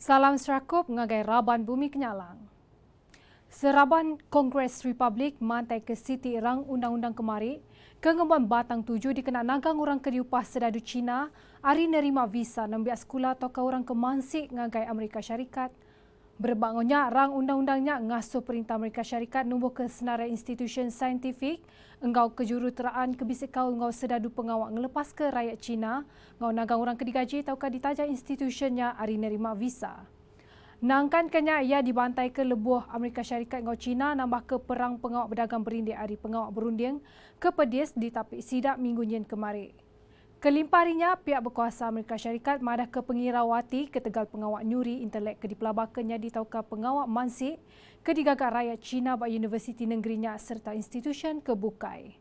Salam serakup ngagai Raban Bumi Kenyalang. Seraban Kongres Republik mantai ke Siti Irang undang-undang kemari, kengemban batang tuju dikena nagang orang kediupah sedadu Cina, hari nerima visa nembiak sekolah atau ke orang kemansik ngagai Amerika Syarikat, Berbangunnya rang undang-undangnya ngasuh perintah Amerika Syarikat nombor ke senarai institusi saintifik engau kejuruteraan kebisikau engau sedadu pengawak ngelepas ke rakyat Cina engau nagang orang kedigaji taukah ditaja institusinya hari nerima visa. Nangkan kenya ia dibantai ke lebuh Amerika Syarikat ngau Cina nambah ke perang pengawak berdagang berindik hari pengawak berunding ke pedis di tapik sidak minggu nyen kemarin. Kelimparinya pihak berkuasa Amerika Syarikat marah ke Pengirawati ketegal pengawak Nyuri intelek ke dipelabakannya di tauka pengawak Mansi ke digagak rakyat China bagi universiti negerinya serta institusi ke Bukai.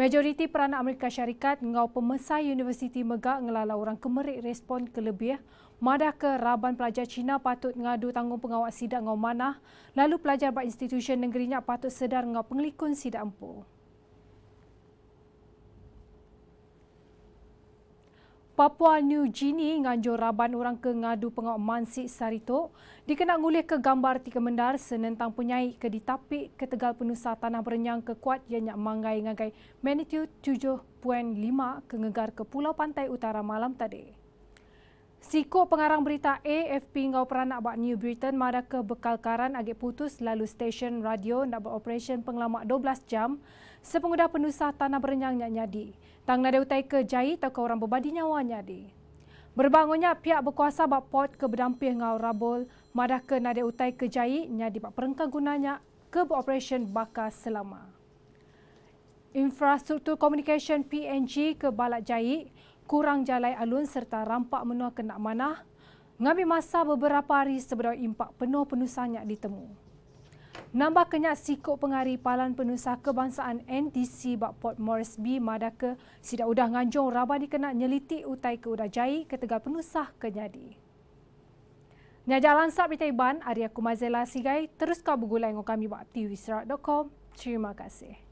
Majoriti peranak Amerika Syarikat ngau pemesai universiti megak ngelala orang kemerik respon kelebih madah ke raban pelajar Cina patut ngadu tanggung pengawak sidak ngau mana lalu pelajar bak institusi negerinya patut sedar ngau penglikun sidak empuh. Papua New Guinea nganjur raban orang ke ngadu pengok Mansik Sarito dikenak ngulih ke gambar tiga mendar senentang penyai ke ditapik ke tegal penusa tanah berenyang ke kuat ianya mangai-ngagai magnitude 7.5 ke ngegar ke pulau pantai utara malam tadi. Siko pengarang berita AFP ngau peranak buat New Britain mada ke bekal karan agak putus lalu stesen radio nak buat operasi penglamak 12 jam sepengudah penusah tanah berenyang nyadi. Tang nadeu tai ke jai tau ke orang berbadi nyawa nyadi. Berbangunnya pihak berkuasa buat pot ke berdampih ngau rabol mada ke nadeu tai ke jai nyadi buat perengkang gunanya ke buat operation bakar selama. Infrastruktur komunikasi PNG ke Balak Jai kurang jalai alun serta rampak menua kena manah, ngambil masa beberapa hari sebelum impak penuh penusahnya ditemu. Nambah kenyak sikok pengari palan penusah kebangsaan NDC bapak Port Moresby Madaka sidak udah nganjung raba dikena nyeliti utai ke udah jai ke tegal penusah kenyadi. Nya jalan sap di Arya Kumazela Sigai, terus kau bergulai dengan kami bak tvsirat.com. Terima kasih.